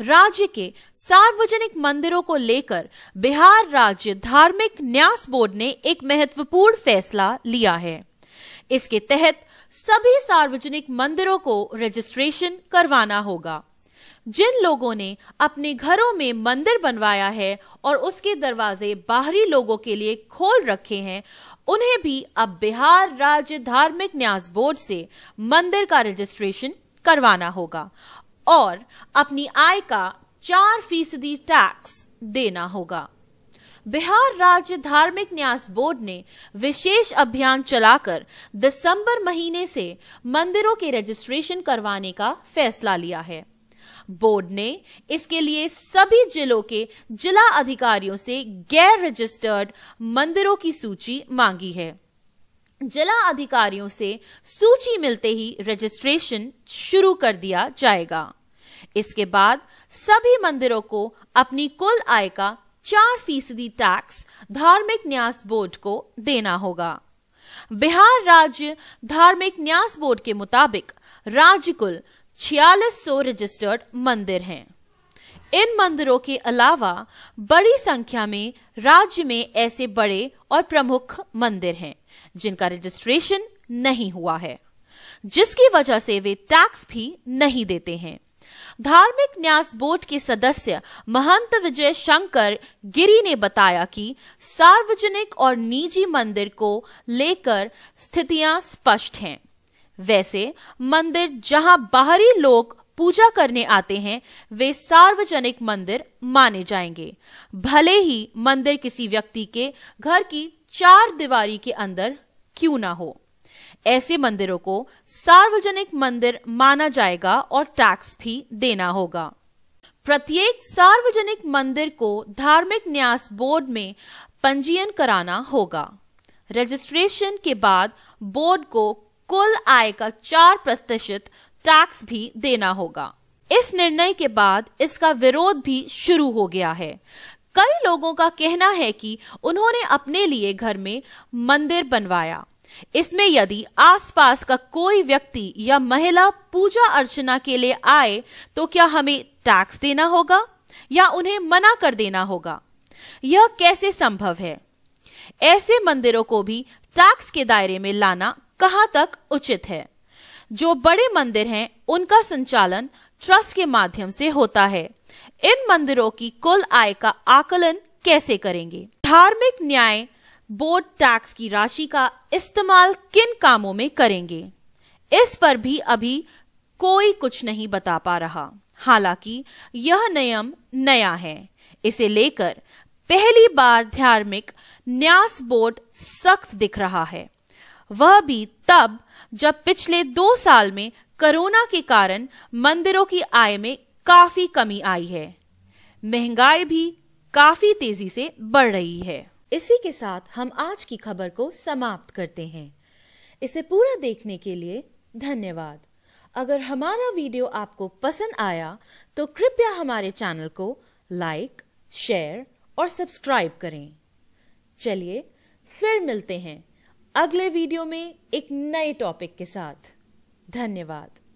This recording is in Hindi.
राज्य के सार्वजनिक मंदिरों को लेकर बिहार राज्य धार्मिक न्यास बोर्ड ने एक महत्वपूर्ण फैसला लिया है इसके तहत सभी सार्वजनिक मंदिरों को रजिस्ट्रेशन करवाना होगा जिन लोगों ने अपने घरों में मंदिर बनवाया है और उसके दरवाजे बाहरी लोगों के लिए खोल रखे हैं उन्हें भी अब बिहार राज्य धार्मिक न्यास बोर्ड से मंदिर का रजिस्ट्रेशन करवाना होगा और अपनी आय का चार फीसदी टैक्स देना होगा बिहार राज्य धार्मिक न्यास बोर्ड ने विशेष अभियान चलाकर दिसंबर महीने से मंदिरों के रजिस्ट्रेशन करवाने का फैसला लिया है बोर्ड ने इसके लिए सभी जिलों के जिला अधिकारियों से गैर रजिस्टर्ड मंदिरों की सूची मांगी है जिला अधिकारियों से सूची मिलते ही रजिस्ट्रेशन शुरू कर दिया जाएगा इसके बाद सभी मंदिरों को अपनी कुल आय का चार फीसदी टैक्स धार्मिक न्यास बोर्ड को देना होगा बिहार राज्य धार्मिक न्यास बोर्ड के मुताबिक राज्य कुल छियालीस सौ रजिस्टर्ड मंदिर हैं इन मंदिरों के अलावा बड़ी संख्या में राज्य में ऐसे बड़े और प्रमुख मंदिर हैं जिनका रजिस्ट्रेशन नहीं हुआ है जिसकी वजह से वे टैक्स भी नहीं देते हैं धार्मिक न्यास बोर्ड के सदस्य महंत विजय शंकर गिरी ने बताया कि सार्वजनिक और निजी मंदिर को लेकर स्थितियां स्पष्ट हैं वैसे मंदिर जहां बाहरी लोग पूजा करने आते हैं वे सार्वजनिक मंदिर माने जाएंगे भले ही मंदिर किसी व्यक्ति के घर की चार दीवारी के अंदर क्यों ना हो ऐसे मंदिरों को सार्वजनिक मंदिर माना जाएगा और टैक्स भी देना होगा प्रत्येक सार्वजनिक मंदिर को धार्मिक न्यास बोर्ड में पंजीयन कराना होगा रजिस्ट्रेशन के बाद बोर्ड को कुल आय का चार प्रतिशत टैक्स भी देना होगा इस निर्णय के बाद इसका विरोध भी शुरू हो गया है कई लोगों का कहना है कि उन्होंने अपने लिए घर में मंदिर बनवाया इसमें यदि आसपास का कोई व्यक्ति या महिला पूजा अर्चना के लिए आए तो क्या हमें टैक्स देना होगा या उन्हें मना कर देना होगा यह कैसे संभव है ऐसे मंदिरों को भी टैक्स के दायरे में लाना कहां तक उचित है जो बड़े मंदिर हैं उनका संचालन ट्रस्ट के माध्यम से होता है इन मंदिरों की कुल आय का आकलन कैसे करेंगे धार्मिक न्याय बोर्ड टैक्स की राशि का इस्तेमाल किन कामों में करेंगे इस पर भी अभी कोई कुछ नहीं बता पा रहा हालांकि यह नियम नया है इसे लेकर पहली बार धार्मिक न्यास बोर्ड सख्त दिख रहा है वह भी तब जब पिछले दो साल में कोरोना के कारण मंदिरों की आय में काफी कमी आई है महंगाई भी काफी तेजी से बढ़ रही है इसी के साथ हम आज की खबर को समाप्त करते हैं इसे पूरा देखने के लिए धन्यवाद अगर हमारा वीडियो आपको पसंद आया तो कृपया हमारे चैनल को लाइक शेयर और सब्सक्राइब करें चलिए फिर मिलते हैं अगले वीडियो में एक नए टॉपिक के साथ धन्यवाद